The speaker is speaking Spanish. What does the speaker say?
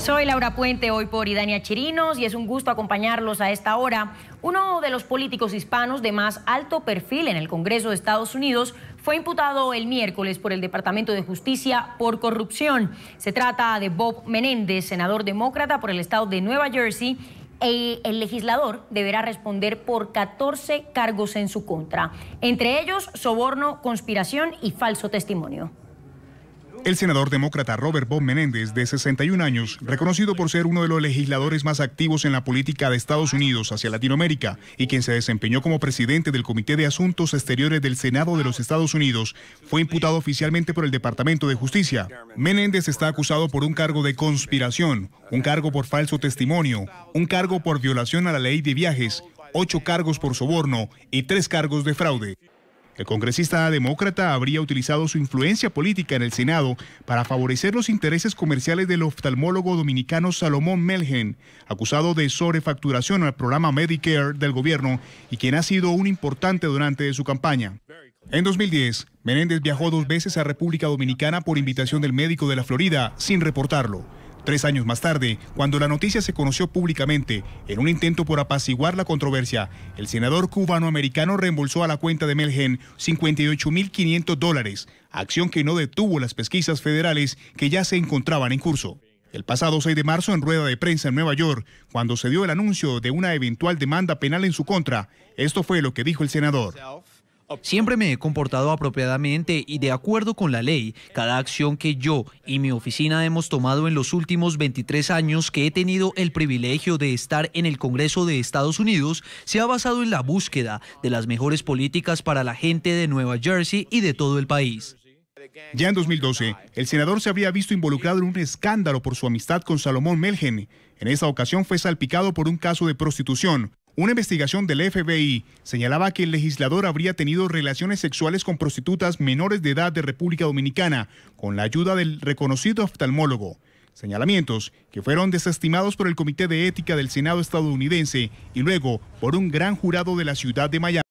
Soy Laura Puente, hoy por Idania Chirinos, y es un gusto acompañarlos a esta hora. Uno de los políticos hispanos de más alto perfil en el Congreso de Estados Unidos fue imputado el miércoles por el Departamento de Justicia por corrupción. Se trata de Bob Menéndez, senador demócrata por el estado de Nueva Jersey, e el legislador deberá responder por 14 cargos en su contra, entre ellos soborno, conspiración y falso testimonio. El senador demócrata Robert Bob Menéndez, de 61 años, reconocido por ser uno de los legisladores más activos en la política de Estados Unidos hacia Latinoamérica y quien se desempeñó como presidente del Comité de Asuntos Exteriores del Senado de los Estados Unidos, fue imputado oficialmente por el Departamento de Justicia. Menéndez está acusado por un cargo de conspiración, un cargo por falso testimonio, un cargo por violación a la ley de viajes, ocho cargos por soborno y tres cargos de fraude. El congresista demócrata habría utilizado su influencia política en el Senado para favorecer los intereses comerciales del oftalmólogo dominicano Salomón Melgen, acusado de sobrefacturación al programa Medicare del gobierno y quien ha sido un importante donante de su campaña. En 2010, Menéndez viajó dos veces a República Dominicana por invitación del médico de la Florida sin reportarlo. Tres años más tarde, cuando la noticia se conoció públicamente, en un intento por apaciguar la controversia, el senador cubano-americano reembolsó a la cuenta de Melgen 58.500 dólares, acción que no detuvo las pesquisas federales que ya se encontraban en curso. El pasado 6 de marzo, en rueda de prensa en Nueva York, cuando se dio el anuncio de una eventual demanda penal en su contra, esto fue lo que dijo el senador. Siempre me he comportado apropiadamente y de acuerdo con la ley. Cada acción que yo y mi oficina hemos tomado en los últimos 23 años que he tenido el privilegio de estar en el Congreso de Estados Unidos se ha basado en la búsqueda de las mejores políticas para la gente de Nueva Jersey y de todo el país. Ya en 2012, el senador se había visto involucrado en un escándalo por su amistad con Salomón Melgen. En esa ocasión fue salpicado por un caso de prostitución. Una investigación del FBI señalaba que el legislador habría tenido relaciones sexuales con prostitutas menores de edad de República Dominicana con la ayuda del reconocido oftalmólogo. Señalamientos que fueron desestimados por el Comité de Ética del Senado estadounidense y luego por un gran jurado de la ciudad de Miami.